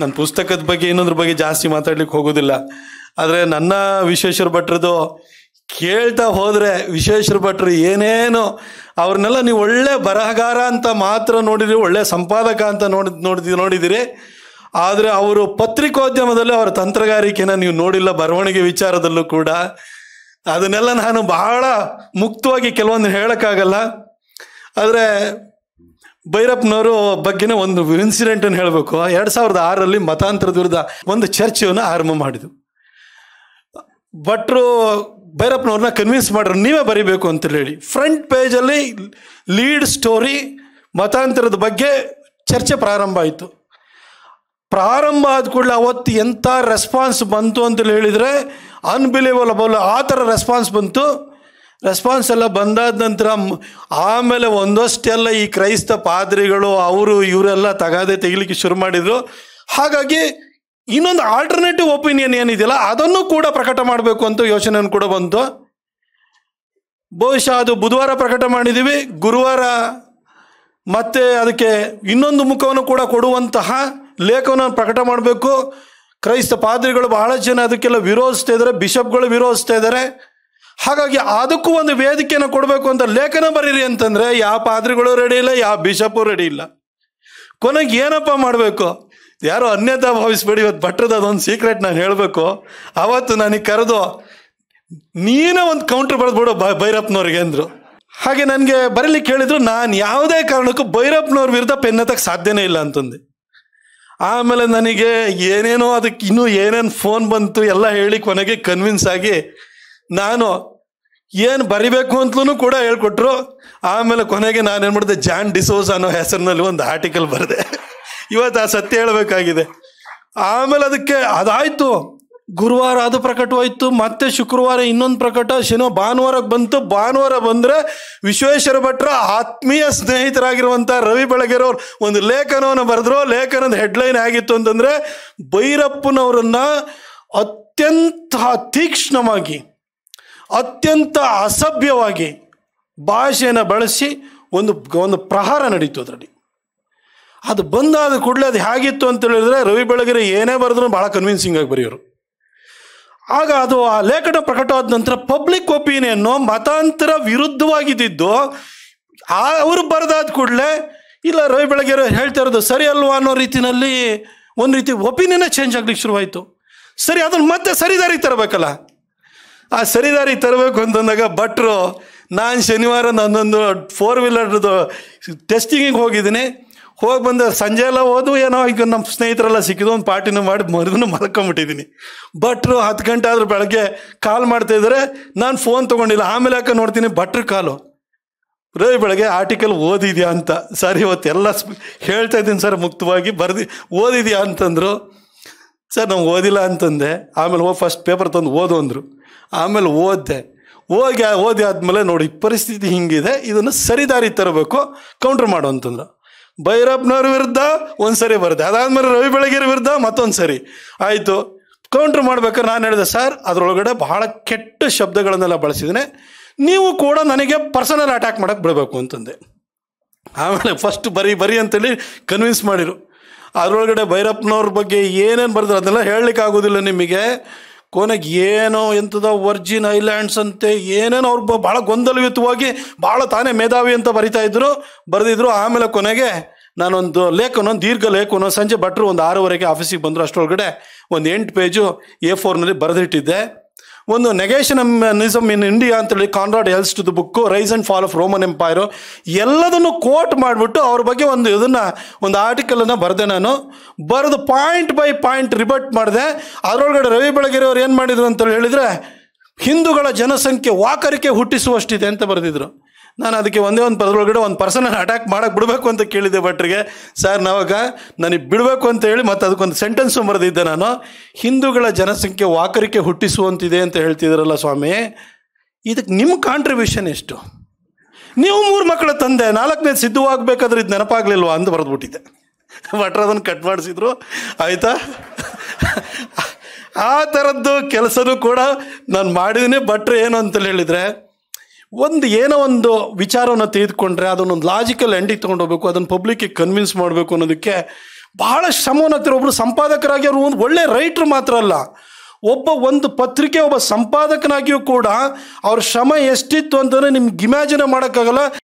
ನನ್ನ ಪುಸ್ತಕದ ಬಗ್ಗೆ ಇನ್ನೊಂದ್ರ ಬಗ್ಗೆ ಜಾಸ್ತಿ ಮಾತಾಡ್ಲಿಕ್ಕೆ ಹೋಗೋದಿಲ್ಲ ಆದರೆ ನನ್ನ ವಿಶ್ವೇಶ್ವರ ಭಟ್ರದ್ದು ಕೇಳ್ತಾ ಹೋದರೆ ವಿಶ್ವೇಶ್ವರ ಭಟ್ರು ಏನೇನು ಅವ್ರನ್ನೆಲ್ಲ ನೀವು ಒಳ್ಳೆ ಬರಹಗಾರ ಅಂತ ಮಾತ್ರ ನೋಡಿದಿರಿ ಒಳ್ಳೆ ಸಂಪಾದಕ ಅಂತ ನೋಡಿ ನೋಡಿದ ನೋಡಿದಿರಿ ಆದರೆ ಅವರು ಪತ್ರಿಕೋದ್ಯಮದಲ್ಲಿ ಅವರ ತಂತ್ರಗಾರಿಕೆನ ನೀವು ನೋಡಿಲ್ಲ ಬರವಣಿಗೆ ವಿಚಾರದಲ್ಲೂ ಕೂಡ ಅದನ್ನೆಲ್ಲ ನಾನು ಬಹಳ ಮುಕ್ತವಾಗಿ ಕೆಲವೊಂದು ಹೇಳೋಕ್ಕಾಗಲ್ಲ ಆದರೆ ಭೈರಪ್ಪನವರು ಬಗ್ಗೆನ ಒಂದು ಇನ್ಸಿಡೆಂಟ್ ಅನ್ನು ಹೇಳಬೇಕು ಎರಡು ಸಾವಿರದ ಆರಲ್ಲಿ ಮತಾಂತರದ ವಿರುದ್ಧ ಒಂದು ಚರ್ಚೆಯನ್ನು ಆರಂಭ ಮಾಡಿದ್ರು ಭಟ್ರು ಭೈರಪ್ಪನವ್ರನ್ನ ಕನ್ವಿನ್ಸ್ ಮಾಡ್ರು ನೀವೇ ಬರಿಬೇಕು ಅಂತ ಹೇಳಿ ಫ್ರಂಟ್ ಪೇಜಲ್ಲಿ ಲೀಡ್ ಸ್ಟೋರಿ ಮತಾಂತರದ ಬಗ್ಗೆ ಚರ್ಚೆ ಪ್ರಾರಂಭ ಆಯಿತು ಪ್ರಾರಂಭ ಆದ ಕೂಡಲೇ ಅವತ್ತು ಎಂಥ ರೆಸ್ಪಾನ್ಸ್ ಬಂತು ಅಂತೇಳಿ ಹೇಳಿದರೆ ಅನ್ಬಿಲೀವಲಬಲ್ ಆ ಥರ ರೆಸ್ಪಾನ್ಸ್ ಬಂತು ರೆಸ್ಪಾನ್ಸ್ ಎಲ್ಲ ಬಂದಾದ ನಂತರ ಆಮೇಲೆ ಒಂದಷ್ಟೆಲ್ಲ ಈ ಕ್ರೈಸ್ತ ಪಾದ್ರಿಗಳು ಅವರು ಇವರೆಲ್ಲ ತಗಾದೆ ತೆಗಿಲಿಕ್ಕೆ ಶುರು ಮಾಡಿದರು ಹಾಗಾಗಿ ಇನ್ನೊಂದು ಆಲ್ಟರ್ನೇಟಿವ್ ಒಪಿನಿಯನ್ ಏನಿದೆಯಲ್ಲ ಅದನ್ನು ಕೂಡ ಪ್ರಕಟ ಮಾಡಬೇಕು ಅಂತ ಯೋಚನೆ ಕೂಡ ಬಂತು ಬಹುಶಃ ಅದು ಬುಧವಾರ ಪ್ರಕಟ ಮಾಡಿದ್ದೀವಿ ಗುರುವಾರ ಮತ್ತೆ ಅದಕ್ಕೆ ಇನ್ನೊಂದು ಮುಖವನ್ನು ಕೂಡ ಕೊಡುವಂತಹ ಲೇಖವನ್ನು ಪ್ರಕಟ ಮಾಡಬೇಕು ಕ್ರೈಸ್ತ ಪಾದ್ರಿಗಳು ಬಹಳ ಜನ ಅದಕ್ಕೆಲ್ಲ ವಿರೋಧಿಸ್ತಾ ಇದ್ದಾರೆ ಬಿಷಪ್ಗಳು ವಿರೋಧಿಸ್ತಾ ಇದ್ದಾರೆ ಹಾಗಾಗಿ ಅದಕ್ಕೂ ಒಂದು ವೇದಿಕೆಯನ್ನು ಕೊಡಬೇಕು ಅಂತ ಲೇಖನ ಬರೀರಿ ಅಂತಂದರೆ ಯಾವ ಪಾದ್ರಿಗಳು ರೆಡಿ ಇಲ್ಲ ಯಾವ ಬಿಷಪ್ಪು ರೆಡಿ ಇಲ್ಲ ಕೊನೆಗೆ ಏನಪ್ಪ ಮಾಡಬೇಕು ಯಾರೋ ಅನ್ಯತಾ ಭಾವಿಸ್ಬೇಡಿ ಇವತ್ತು ಭಟ್ರದ ಅದೊಂದು ಸೀಕ್ರೆಟ್ ನಾನು ಹೇಳಬೇಕು ಅವತ್ತು ನನಗೆ ಕರೆದು ನೀನೇ ಒಂದು ಕೌಂಟ್ರ್ ಬರೆದ್ಬಿಡು ಬ ಭೈರಪ್ಪನವ್ರಿಗೆ ಅಂದರು ಹಾಗೆ ನನಗೆ ಬರಲಿಕ್ಕೆ ಹೇಳಿದ್ರು ನಾನು ಯಾವುದೇ ಕಾರಣಕ್ಕೂ ಭೈರಪ್ಪನವ್ರ ವಿರುದ್ಧ ಪೆನ್ನತಕ್ಕೆ ಸಾಧ್ಯನೇ ಇಲ್ಲ ಅಂತಂದೆ ಆಮೇಲೆ ನನಗೆ ಏನೇನೋ ಅದಕ್ಕೆ ಇನ್ನೂ ಏನೇನು ಫೋನ್ ಬಂತು ಎಲ್ಲ ಹೇಳಿ ಕೊನೆಗೆ ಕನ್ವಿನ್ಸ್ ಆಗಿ ನಾನು ಏನು ಬರಿಬೇಕು ಅಂತಲೂ ಕೂಡ ಹೇಳ್ಕೊಟ್ರು ಆಮೇಲೆ ಕೊನೆಗೆ ನಾನೇನು ಮಾಡಿದೆ ಜಾನ್ ಡಿಸೋಸ್ ಅನ್ನೋ ಹೆಸರಿನಲ್ಲಿ ಒಂದು ಆರ್ಟಿಕಲ್ ಬರೆದೆ ಇವತ್ತು ಆ ಸತ್ಯ ಹೇಳಬೇಕಾಗಿದೆ ಆಮೇಲೆ ಅದಕ್ಕೆ ಅದಾಯಿತು ಗುರುವಾರ ಅದು ಪ್ರಕಟವಾಯಿತು ಮತ್ತೆ ಶುಕ್ರವಾರ ಇನ್ನೊಂದು ಪ್ರಕಟ ಶನೋ ಭಾನುವಾರಕ್ಕೆ ಬಂತು ಭಾನುವಾರ ಬಂದರೆ ವಿಶ್ವೇಶ್ವರ ಭಟ್ರ ಆತ್ಮೀಯ ಸ್ನೇಹಿತರಾಗಿರುವಂಥ ರವಿ ಬೆಳಗೆರವ್ರು ಒಂದು ಲೇಖನವನ್ನು ಬರೆದ್ರು ಲೇಖನದ ಹೆಡ್ಲೈನ್ ಆಗಿತ್ತು ಅಂತಂದರೆ ಭೈರಪ್ಪನವರನ್ನು ಅತ್ಯಂತ ತೀಕ್ಷ್ಣವಾಗಿ ಅತ್ಯಂತ ಅಸಭ್ಯವಾಗಿ ಭಾಷೆಯನ್ನು ಬಳಸಿ ಒಂದು ಒಂದು ಪ್ರಹಾರ ನಡೀತು ಅದರಲ್ಲಿ ಅದು ಬಂದಾದ ಕೂಡಲೇ ಅದು ಹೇಗಿತ್ತು ಅಂತ ಹೇಳಿದ್ರೆ ರವಿ ಬೆಳಗೆರೆ ಏನೇ ಬರೆದ್ರು ಭಾಳ ಕನ್ವಿನ್ಸಿಂಗ್ ಆಗಿ ಬರೆಯೋರು ಆಗ ಅದು ಆ ಲೇಖನ ಪ್ರಕಟವಾದ ನಂತರ ಪಬ್ಲಿಕ್ ಒಪಿನಿಯನ್ನು ಮತಾಂತರ ವಿರುದ್ಧವಾಗಿದ್ದು ಆ ಅವರು ಬರೆದಾದ ಕೂಡಲೇ ಇಲ್ಲ ರವಿ ಬೆಳಗೆರೆ ಹೇಳ್ತಾ ಇರೋದು ಸರಿ ಅಲ್ವಾ ಅನ್ನೋ ರೀತಿಯಲ್ಲಿ ಒಂದು ರೀತಿ ಒಪಿನಿಯನ್ನೇ ಚೇಂಜ್ ಆಗ್ಲಿಕ್ಕೆ ಶುರುವಾಯಿತು ಸರಿ ಅದನ್ನು ಮತ್ತೆ ಸರಿದಾರಿಗೆ ತರಬೇಕಲ್ಲ ಆ ಸರಿದಾರಿ ತರಬೇಕು ಅಂತಂದಾಗ ಭಟ್ರು ನಾನು ಶನಿವಾರ ನನ್ನೊಂದು ಫೋರ್ ವೀಲರ್ದು ಟೆಸ್ಟಿಂಗಿಗೆ ಹೋಗಿದ್ದೀನಿ ಹೋಗಿ ಬಂದ ಸಂಜೆ ಎಲ್ಲ ಹೋದು ಏನೋ ಈಗ ನಮ್ಮ ಸ್ನೇಹಿತರೆಲ್ಲ ಸಿಕ್ಕಿದ್ದು ಒಂದು ಪಾರ್ಟಿನೂ ಮಾಡಿ ಮರಿದೂ ಮಲ್ಕೊಂಬಿಟ್ಟಿದ್ದೀನಿ ಭಟ್ರು ಹತ್ತು ಗಂಟೆ ಆದರೂ ಬೆಳಗ್ಗೆ ಕಾಲ್ ಮಾಡ್ತಾಯಿದ್ರೆ ನಾನು ಫೋನ್ ತೊಗೊಂಡಿಲ್ಲ ಆಮೇಲೆ ಯಾಕೆ ನೋಡ್ತೀನಿ ಭಟ್ರ ಕಾಲು ರವಿ ಬೆಳಗ್ಗೆ ಆರ್ಟಿಕಲ್ ಓದಿದ್ಯಾ ಅಂತ ಸರ್ ಇವತ್ತು ಎಲ್ಲ ಹೇಳ್ತಾ ಇದ್ದೀನಿ ಸರ್ ಮುಕ್ತವಾಗಿ ಬರ್ದು ಓದಿದ್ಯಾ ಅಂತಂದರು ಸರ್ ನಾವು ಓದಿಲ್ಲ ಅಂತಂದೆ ಆಮೇಲೆ ಓ ಫಸ್ಟ್ ಪೇಪರ್ ತಂದು ಓದು ಅಂದರು ಆಮೇಲೆ ಓದಿದೆ ಹೋಗಿ ಓದಿ ಆದಮೇಲೆ ನೋಡಿ ಪರಿಸ್ಥಿತಿ ಹಿಂಗಿದೆ ಇದನ್ನು ಸರಿದಾರಿ ತರಬೇಕು ಕೌಂಟ್ರ್ ಮಾಡು ಅಂತಂದ್ರು ಭೈರಪ್ಪನವ್ರ ವಿರುದ್ಧ ಒಂದು ಸರಿ ಬರುತ್ತೆ ಅದಾದಮೇಲೆ ರವಿ ಬೆಳಗೆರ ವಿರುದ್ಧ ಮತ್ತೊಂದು ಸರಿ ಆಯಿತು ಕೌಂಟ್ರ್ ಮಾಡ್ಬೇಕಾದ್ರೆ ನಾನು ಹೇಳಿದೆ ಸರ್ ಅದರೊಳಗಡೆ ಬಹಳ ಕೆಟ್ಟ ಶಬ್ದಗಳನ್ನೆಲ್ಲ ಬಳಸಿದ್ದೀನಿ ನೀವು ಕೂಡ ನನಗೆ ಪರ್ಸನಲ್ ಅಟ್ಯಾಕ್ ಮಾಡೋಕ್ಕೆ ಬಿಡಬೇಕು ಅಂತಂದೆ ಆಮೇಲೆ ಫಸ್ಟ್ ಬರೀ ಬರೀ ಅಂತೇಳಿ ಕನ್ವಿನ್ಸ್ ಮಾಡಿರು ಅದರೊಳಗಡೆ ಭೈರಪ್ಪನವ್ರ ಬಗ್ಗೆ ಏನೇನು ಬರ್ತಾರೆ ಅದನ್ನೆಲ್ಲ ಹೇಳಲಿಕ್ಕೆ ಆಗೋದಿಲ್ಲ ನಿಮಗೆ ಕೊನೆಗೆ ಏನೋ ಎಂಥದ ವರ್ಜಿನ್ ಐಲ್ಯಾಂಡ್ಸ್ ಅಂತೆ ಏನೇನೋ ಅವ್ರು ಭಾಳ ಗೊಂದಲಯುತವಾಗಿ ಭಾಳ ತಾನೇ ಮೇಧಾವಿ ಅಂತ ಬರಿತಾ ಇದ್ರು ಬರೆದಿದ್ರು ಆಮೇಲೆ ಕೊನೆಗೆ ನಾನೊಂದು ಲೇಖನ ಒಂದು ದೀರ್ಘ ಲೇಖನ ಸಂಜೆ ಭಟ್ರು ಒಂದು ಆರೂವರೆಗೆ ಆಫೀಸಿಗೆ ಬಂದರು ಅಷ್ಟರೊಳಗಡೆ ಒಂದು ಎಂಟು ಪೇಜು ಎ ಫೋರ್ನಲ್ಲಿ ಬರೆದಿಟ್ಟಿದ್ದೆ ಒಂದು ನೆಗೇಷನ್ ನಿಸಮ್ ಇನ್ ಇಂಡಿಯಾ ಅಂತೇಳಿ Koenraad the book rise and fall of Roman empire ಎಲ್ಲದನ್ನು ಕೋಟ್ ಮಾಡಿಬಿಟ್ಟು ಅವ್ರ ಬಗ್ಗೆ ಒಂದು ಇದನ್ನು ಒಂದು ಆರ್ಟಿಕಲನ್ನು ಬರೆದೆ ನಾನು ಬರೆದು ಪಾಯಿಂಟ್ ಬೈ ಪಾಯಿಂಟ್ ರಿಬರ್ಟ್ ಮಾಡಿದೆ ಅದರೊಳಗಡೆ ರವಿ ಬೆಳಗೆರೆ ಅವ್ರು ಏನು ಮಾಡಿದರು ಅಂತೇಳಿ ಹೇಳಿದರೆ ಹಿಂದೂಗಳ ಜನಸಂಖ್ಯೆ ವಾಕರಿಕೆ ಹುಟ್ಟಿಸುವಷ್ಟಿದೆ ಅಂತ ಬರೆದಿದ್ರು ನಾನು ಅದಕ್ಕೆ ಒಂದೇ ಒಂದು ಪದದೊಳಗಡೆ ಒಂದು ಪರ್ಸನ್ ಅಟ್ಯಾಕ್ ಮಾಡಕ್ಕೆ ಬಿಡಬೇಕು ಅಂತ ಕೇಳಿದ್ದೆ ಭಟ್ರಿಗೆ ಸರ್ ನಾವಾಗ ನನಗೆ ಬಿಡಬೇಕು ಅಂತ ಹೇಳಿ ಮತ್ತು ಅದಕ್ಕೊಂದು ಸೆಂಟೆನ್ಸು ಬರೆದಿದ್ದೆ ನಾನು ಹಿಂದೂಗಳ ಜನಸಂಖ್ಯೆ ವಾಕರಿಕೆ ಹುಟ್ಟಿಸುವಂತಿದೆ ಅಂತ ಹೇಳ್ತಿದ್ರಲ್ಲ ಸ್ವಾಮಿ ಇದಕ್ಕೆ ನಿಮ್ಮ ಕಾಂಟ್ರಿಬ್ಯೂಷನ್ ಎಷ್ಟು ನೀವು ಮೂರು ಮಕ್ಕಳ ತಂದೆ ನಾಲ್ಕನೇ ಸಿದ್ಧವಾಗಬೇಕಾದ್ರೆ ಇದು ನೆನಪಾಗಲಿಲ್ವಾ ಅಂತ ಬರೆದ್ಬಿಟ್ಟಿದ್ದೆ ಭಟ್ರು ಅದನ್ನು ಕಟ್ ಮಾಡಿಸಿದ್ರು ಆಯಿತಾ ಆ ಥರದ್ದು ಕೆಲಸನೂ ಕೂಡ ನಾನು ಮಾಡಿದ್ದೀನಿ ಭಟ್ರು ಏನು ಅಂತ ಹೇಳಿದರೆ ಒಂದು ಏನೋ ಒಂದು ವಿಚಾರವನ್ನು ತೆಗೆದುಕೊಂಡ್ರೆ ಅದನ್ನೊಂದು ಲಾಜಿಕಲ್ ಎಂಡಿಗೆ ತೊಗೊಂಡೋಗ್ಬೇಕು ಅದನ್ನು ಪಬ್ಲಿಕ್ಕಿಗೆ ಕನ್ವಿನ್ಸ್ ಮಾಡಬೇಕು ಅನ್ನೋದಕ್ಕೆ ಬಹಳ ಶ್ರಮವನ್ನು ಹತ್ತಿರ ಒಬ್ಬರು ಸಂಪಾದಕರಾಗಿ ಅವರು ಒಂದು ಒಳ್ಳೆ ರೈಟ್ರು ಮಾತ್ರ ಅಲ್ಲ ಒಬ್ಬ ಒಂದು ಪತ್ರಿಕೆ ಒಬ್ಬ ಸಂಪಾದಕನಾಗಿಯೂ ಕೂಡ ಅವ್ರ ಶ್ರಮ ಎಷ್ಟಿತ್ತು ಅಂತಂದರೆ ನಿಮ್ಗೆ ಇಮ್ಯಾಜಿನ ಮಾಡೋಕ್ಕಾಗಲ್ಲ